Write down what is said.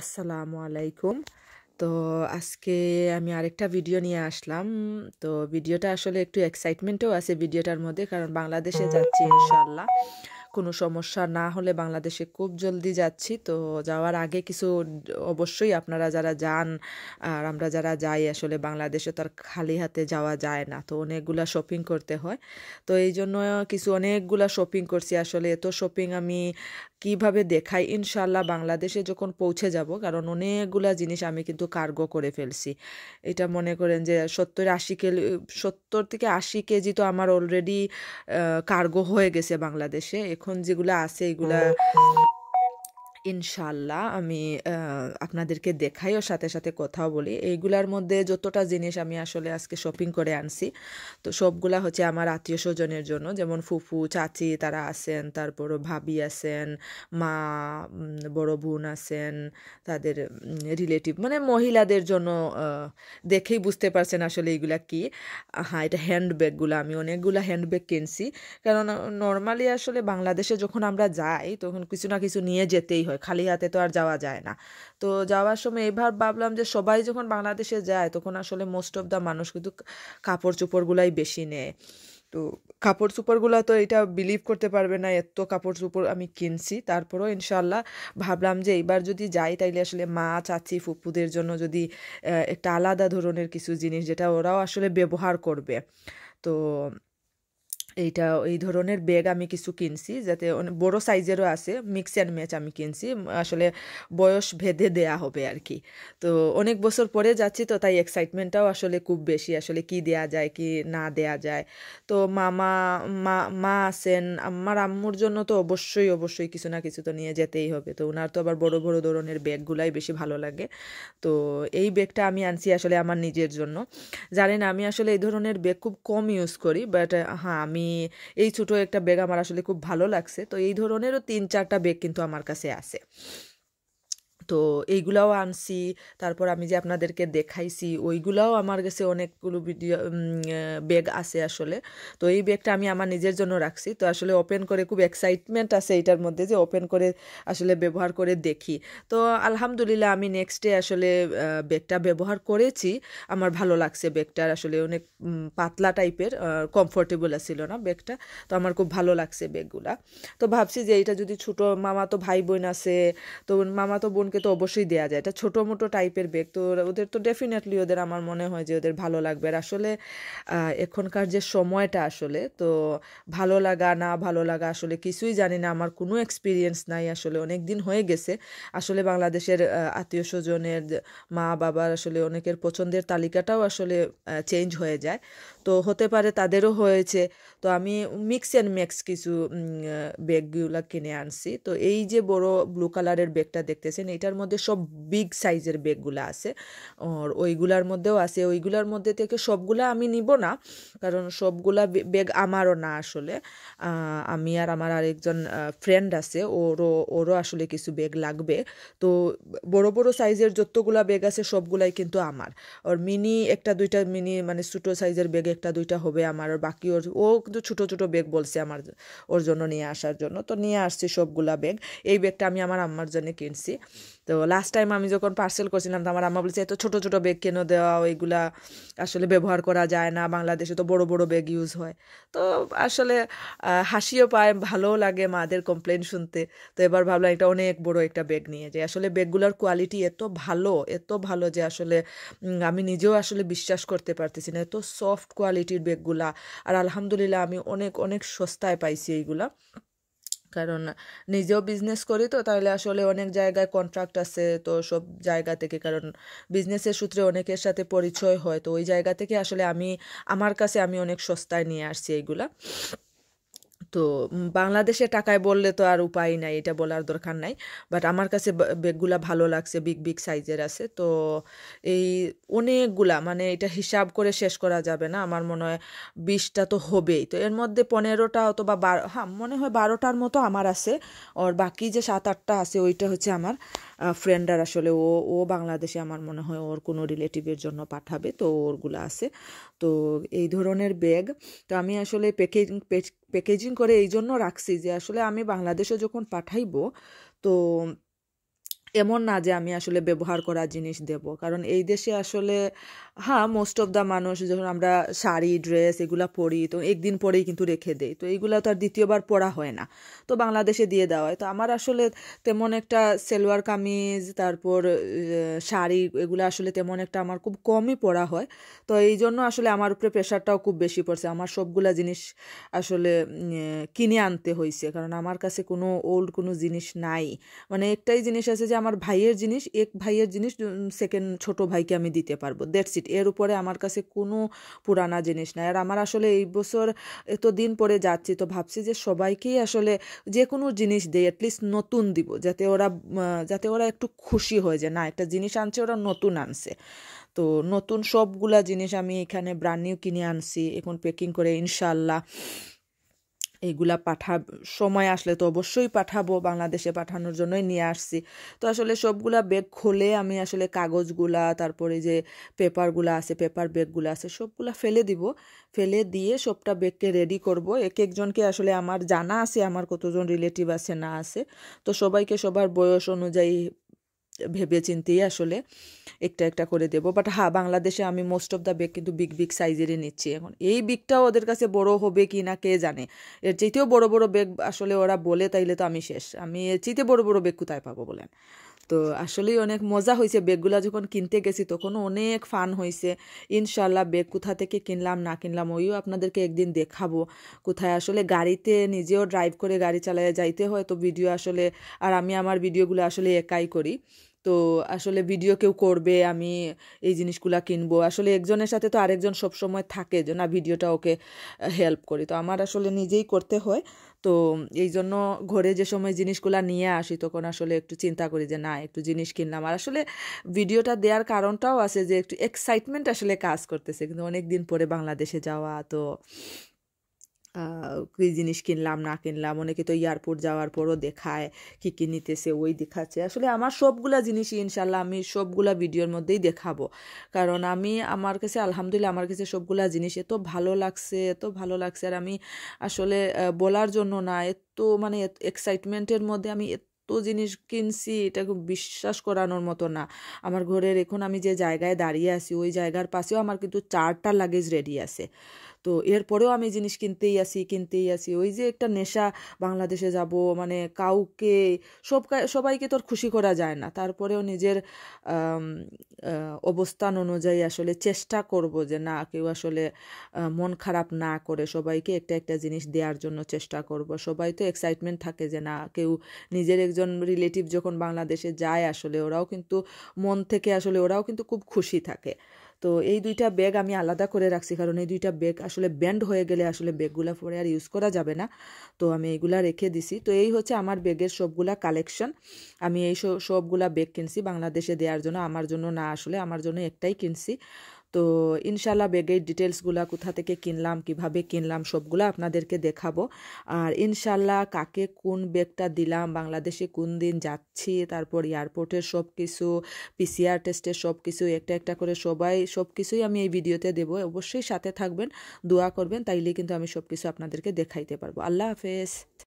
আসসালামু আলাইকুম তো আজকে আমি আরেকটা ভিডিও নিয়ে আসলাম তো ভিডিওটা আসলে একটু এক্সাইটমেন্টও আছে ভিডিওটার মধ্যে কারণ বাংলাদেশে যাচ্ছি ইনশাল্লাহ কোনো সমস্যা না হলে বাংলাদেশে খুব জলদি যাচ্ছি তো যাওয়ার আগে কিছু অবশ্যই আপনারা যারা যান আর আমরা যারা যাই আসলে বাংলাদেশে তার খালি হাতে যাওয়া যায় না তো অনেকগুলা শপিং করতে হয় তো এই জন্য কিছু অনেকগুলা শপিং করছি আসলে এত শপিং আমি কিভাবে দেখাই ইনশাল্লাহ বাংলাদেশে যখন পৌঁছে যাব কারণ অনেকগুলা জিনিস আমি কিন্তু কার্গো করে ফেলছি এটা মনে করেন যে সত্তর আশি কেজি সত্তর থেকে আশি কেজি তো আমার অলরেডি কার্গো হয়ে গেছে বাংলাদেশে এখন যেগুলো আছে এগুলা ইনশাল্লাহ আমি আপনাদেরকে দেখাইও সাথে সাথে কথাও বলি এইগুলার মধ্যে যতটা জিনিস আমি আসলে আজকে শপিং করে আনছি তো সবগুলা হচ্ছে আমার আত্মীয় স্বজনের জন্য যেমন ফুফু চাচি তারা আছেন তারপরও ভাবি আছেন মা বড় বোন আছেন তাদের রিলেটিভ মানে মহিলাদের জন্য দেখেই বুঝতে পারছেন আসলে এইগুলা কি হ্যাঁ এটা হ্যান্ডব্যাগগুলো আমি অনেকগুলো হ্যান্ডব্যাগ কিনছি কারণ নর্মালি আসলে বাংলাদেশে যখন আমরা যাই তখন কিছু না কিছু নিয়ে যেতেই হয় খালি হাতে তো আর যাওয়া যায় না তো যাওয়ার সময় এবার ভাবলাম যে সবাই যখন বাংলাদেশে যায় তখন আসলে মোস্ট অফ দ্য মানুষ কিন্তু কাপড় চোপড়গুলাই বেশি নেয় তো কাপড় চোপড়গুলো তো এটা বিলিভ করতে পারবে না এত কাপড় চোপড় আমি কিনছি তারপরেও ইনশাল্লাহ ভাবলাম যে এইবার যদি যাই তাইলে আসলে মা চাচি ফুপুদের জন্য যদি একটা আলাদা ধরনের কিছু জিনিস যেটা ওরাও আসলে ব্যবহার করবে তো এইটা এই ধরনের ব্যাগ আমি কিছু কিনছি যাতে অনেক বড় সাইজেরও আছে মিক্স অ্যান্ড ম্যাচ আমি কিনছি আসলে বয়স ভেদে দেয়া হবে আর কি তো অনেক বছর পরে যাচ্ছি তো তাই এক্সাইটমেন্টটাও আসলে খুব বেশি আসলে কি দেয়া যায় কি না দেয়া যায় তো মামা মা মা আছেন আমার আম্মুর জন্য তো অবশ্যই অবশ্যই কিছু না কিছু তো নিয়ে যেতেই হবে তো ওনার তো আবার বড় বড় ধরনের ব্যাগগুলাই বেশি ভালো লাগে তো এই ব্যাগটা আমি আনছি আসলে আমার নিজের জন্য জানেন আমি আসলে এই ধরনের ব্যাগ খুব কম ইউজ করি বাট হ্যাঁ আমি আমি এই ছোটো একটা বেগ আমার আসলে খুব ভালো লাগছে তো এই ধরনেরও তিন চারটা বেগ কিন্তু আমার কাছে আছে তো এইগুলাও আনছি তারপর আমি যে আপনাদেরকে দেখাইছি ওইগুলাও আমার কাছে অনেকগুলো ভিডিও ব্যাগ আছে আসলে তো এই ব্যাগটা আমি আমার নিজের জন্য রাখছি তো আসলে ওপেন করে খুব এক্সাইটমেন্ট আছে এটার মধ্যে যে ওপেন করে আসলে ব্যবহার করে দেখি তো আলহামদুলিল্লাহ আমি নেক্সট ডে আসলে ব্যাগটা ব্যবহার করেছি আমার ভালো লাগছে ব্যাগটার আসলে অনেক পাতলা টাইপের কমফোর্টেবল ছিল না ব্যাগটা তো আমার খুব ভালো লাগছে ব্যাগগুলা তো ভাবছি যে এটা যদি ছোটো মামা তো ভাই বোন আছে তো মামা তো বোনকে তো অবশ্যই দেওয়া যায় এটা ছোটো মোটো টাইপের ব্যাগ তো ওদের তো ডেফিনেটলি ওদের আমার মনে হয় যে ওদের ভালো লাগবে আর আসলে এখনকার যে সময়টা আসলে তো ভালো লাগা না ভালো লাগা আসলে কিছুই জানি না আমার কোনো এক্সপিরিয়েন্স নাই আসলে অনেক দিন হয়ে গেছে আসলে বাংলাদেশের আত্মীয় স্বজনের মা বাবার আসলে অনেকের পছন্দের তালিকাটাও আসলে চেঞ্জ হয়ে যায় তো হতে পারে তাদেরও হয়েছে তো আমি মিক্স অ্যান্ড ম্যাক্স কিছু ব্যাগগুলো কিনে আনছি তো এই যে বড় ব্লু কালারের ব্যাগটা দেখতেছেন এই এটার মধ্যে সব বিগ সাইজের ব্যাগগুলো আছে আর ওইগুলার মধ্যেও আছে ওইগুলার মধ্যে থেকে সবগুলা আমি নিব না কারণ সবগুলা ব্যাগ আমারও না আসলে আমি আর আমার আরেকজন ফ্রেন্ড আছে ওরও ওরও আসলে কিছু ব্যাগ লাগবে তো বড় বড় সাইজের যতগুলা ব্যাগ আছে সবগুলাই কিন্তু আমার ওর মিনি একটা দুইটা মিনি মানে ছোটো সাইজের ব্যাগ একটা দুইটা হবে আমার আর বাকি ওর ও কিন্তু ছোটো ছোটো ব্যাগ বলছে আমার ওর জন্য নিয়ে আসার জন্য তো নিয়ে আসছি সবগুলা ব্যাগ এই ব্যাগটা আমি আমার আম্মার জন্য কিনছি তো লাস্ট টাইম আমি যখন পার্সেল করছিলাম তো আমার আম্মা বলছে এত ছোট ছোট ব্যাগ কেন দেওয়া এগুলা আসলে ব্যবহার করা যায় না বাংলাদেশে তো বড় বড় ব্যাগ ইউজ হয় তো আসলে হাসিও পায় ভালোও লাগে মাদের কমপ্লেন শুনতে তো এবার ভাবলাম এটা অনেক বড় একটা ব্যাগ নিয়ে যে আসলে ব্যাগগুলোর কোয়ালিটি এত ভালো এত ভালো যে আসলে আমি নিজেও আসলে বিশ্বাস করতে পারতেছি না এত সফট কোয়ালিটির ব্যাগগুলা আর আলহামদুলিল্লাহ আমি অনেক অনেক সস্তায় পাইছি এইগুলা কারণ নিজেও বিজনেস করি তো তাহলে আসলে অনেক জায়গায় কন্ট্রাক্ট আছে তো সব জায়গা থেকে কারণ বিজনেসের সূত্রে অনেকের সাথে পরিচয় হয় তো ওই জায়গা থেকে আসলে আমি আমার কাছে আমি অনেক সস্তায় নিয়ে আসছি এইগুলা তো বাংলাদেশে টাকায় বললে তো আর উপায় নাই এটা বলার দরকার নাই বাট আমার কাছে ব্যাগগুলা ভালো লাগছে বিগ বিগ সাইজের আছে তো এই অনেকগুলা মানে এটা হিসাব করে শেষ করা যাবে না আমার মনে হয় বিশটা তো হবেই তো এর মধ্যে পনেরোটা অথবা বারো হ্যাঁ মনে হয় বারোটার মতো আমার আছে ওর বাকি যে সাত আটটা আছে ওইটা হচ্ছে আমার ফ্রেন্ডার আসলে ও ও বাংলাদেশে আমার মনে হয় ওর কোনো রিলেটিভের জন্য পাঠাবে তো ওরগুলো আছে তো এই ধরনের ব্যাগ তো আমি আসলে প্যাকেজিং প্যাকেজিং করে এই জন্য রাখছি যে আসলে আমি বাংলাদেশে যখন পাঠাইব তো এমন না যে আমি আসলে ব্যবহার করা জিনিস দেব কারণ এই দেশে আসলে হ্যাঁ মোস্ট অফ দ্য মানুষ যখন আমরা শাড়ি ড্রেস এগুলো পরি তো একদিন পরেই কিন্তু রেখে দেই তো এইগুলো তো আর দ্বিতীয়বার পরা হয় না তো বাংলাদেশে দিয়ে দেওয়া হয় তো আমার আসলে তেমন একটা সেলোয়ার কামিজ তারপর শাড়ি এগুলো আসলে তেমন একটা আমার খুব কমই পরা হয় তো এই জন্য আসলে আমার উপরে প্রেশারটাও খুব বেশি পড়ছে আমার সবগুলা জিনিস আসলে কিনে আনতে হয়েছে কারণ আমার কাছে কোনো ওল্ড কোনো জিনিস নাই মানে একটাই জিনিস আছে যে আমার ভাইয়ের জিনিস এক ভাইয়ের জিনিস সেকেন্ড ছোট ভাইকে আমি দিতে পারবো দ্যাটস ইট এর উপরে আমার কাছে কোনো পুরানা জিনিস নাই আর আমার আসলে এই বছর এত দিন পরে যাচ্ছি তো ভাবছি যে সবাইকেই আসলে যে কোনো জিনিস দেয় অ্যাটলিস্ট নতুন দিব যাতে ওরা যাতে ওরা একটু খুশি হয়ে যায় না একটা জিনিস আনছে ওরা নতুন আনছে তো নতুন সবগুলা জিনিস আমি এখানে ব্রান্ড নিউ কিনে আনছি এখন প্যাকিং করে ইনশাল্লাহ এইগুলা পাঠা সময় আসলে তো অবশ্যই পাঠাবো বাংলাদেশে পাঠানোর জন্যই নিয়ে আসছি তো আসলে সবগুলা ব্যাগ খোলে আমি আসলে কাগজগুলা তারপরে যে পেপারগুলা আছে পেপার ব্যাগগুলো আছে সবগুলা ফেলে দিব ফেলে দিয়ে সবটা ব্যাগকে রেডি করব এক একজনকে আসলে আমার জানা আছে আমার কতজন রিলেটিভ আছে না আছে তো সবাইকে সবার বয়স অনুযায়ী ভেবে চিনতেই আসলে একটা একটা করে দেব বাট হ্যাঁ বাংলাদেশে আমি মোস্ট অফ দ্য ব্যাগ কিন্তু বিগ বিগ সাইজেরই নিচ্ছি এখন এই বিগটাও ওদের কাছে বড় হবে কি না কে জানে এর চাইতেও বড় বড় ব্যাগ আসলে ওরা বলে তাইলে তো আমি শেষ আমি এর চাইতে বড় বড় ব্যাগ কোথায় পাবো বলেন তো আসলেই অনেক মজা হয়েছে বেগগুলো যখন কিনতে গেছি তখন অনেক ফান হয়েছে ইনশাল্লাহ ব্যাগ কোথা থেকে কিনলাম না কিনলাম ওইও আপনাদেরকে একদিন দেখাবো কোথায় আসলে গাড়িতে নিজেও ড্রাইভ করে গাড়ি চালায় যাইতে হয় তো ভিডিও আসলে আর আমি আমার ভিডিওগুলো আসলে একাই করি তো আসলে ভিডিও কেউ করবে আমি এই জিনিসগুলো কিনবো আসলে একজনের সাথে তো আরেকজন সবসময় থাকে যে না ভিডিওটা ওকে হেল্প করি তো আমার আসলে নিজেই করতে হয় তো এই জন্য ঘরে যে সময় জিনিসগুলো নিয়ে আসি তখন আসলে একটু চিন্তা করি যে না একটু জিনিস কিনলাম আর আসলে ভিডিওটা দেওয়ার কারণটাও আছে যে একটু এক্সাইটমেন্ট আসলে কাজ করতেছে কিন্তু অনেক দিন পরে বাংলাদেশে যাওয়া তো কী জিনিস কিনলাম না কিনলাম অনেকে তো এয়ারপোর্ট যাওয়ার পরও দেখায় কী কী নিতেছে ওই দেখাচ্ছে আসলে আমার সবগুলা জিনিসই ইনশাল্লাহ আমি সবগুলা ভিডিওর মধ্যেই দেখাবো কারণ আমি আমার কাছে আলহামদুলিল্লাহ আমার কাছে সবগুলা জিনিস এত ভালো লাগছে এত ভালো লাগছে আর আমি আসলে বলার জন্য না এত মানে এক্সাইটমেন্টের মধ্যে আমি তো জিনিস কিনছি এটা খুব বিশ্বাস করানোর মতো না আমার ঘরের এখন আমি যে জায়গায় দাঁড়িয়ে আছি ওই জায়গার পাশেও আমার কিন্তু চারটা লাগেজ রেডি আছে তো এরপরেও আমি জিনিস কিনতেই আসি কিনতেই আসি ওই যে একটা নেশা বাংলাদেশে যাব মানে কাউকে সব সবাইকে তো আর খুশি করা যায় না তারপরেও নিজের অবস্থান অনুযায়ী আসলে চেষ্টা করব যে না কেউ আসলে মন খারাপ না করে সবাইকে একটা একটা জিনিস দেওয়ার জন্য চেষ্টা করব সবাই তো এক্সাইটমেন্ট থাকে যে না কেউ নিজের একজন রিলেটিভ যখন বাংলাদেশে যায় আসলে ওরাও কিন্তু মন থেকে আসলে ওরাও কিন্তু খুব খুশি থাকে তো এই দুইটা ব্যাগ আমি আলাদা করে রাখছি কারণ এই দুইটা ব্যাগ আসলে ব্যান্ড হয়ে গেলে আসলে ব্যাগগুলো পরে আর ইউজ করা যাবে না তো আমি এইগুলা রেখে দিছি তো এই হচ্ছে আমার ব্যাগের সবগুলা কালেকশন আমি এই সবগুলা ব্যাগ কিনছি বাংলাদেশে দেওয়ার জন্য আমার জন্য না আসলে আমার জন্য একটাই কিনছি তো ইনশাল্লাহ ব্যাগের ডিটেলসগুলা কোথা থেকে কিনলাম কিভাবে কিনলাম সবগুলো আপনাদেরকে দেখাবো আর ইনশাল্লাহ কাকে কোন ব্যাগটা দিলাম বাংলাদেশে কোন দিন যাচ্ছি তারপর এয়ারপোর্টের সব কিছু পিসিআর টেস্টের সব কিছু একটা একটা করে সবাই সব কিছুই আমি এই ভিডিওতে দেবো অবশ্যই সাথে থাকবেন দোয়া করবেন তাইলে কিন্তু আমি সব কিছু আপনাদেরকে দেখাইতে পারবো আল্লাহ হাফেজ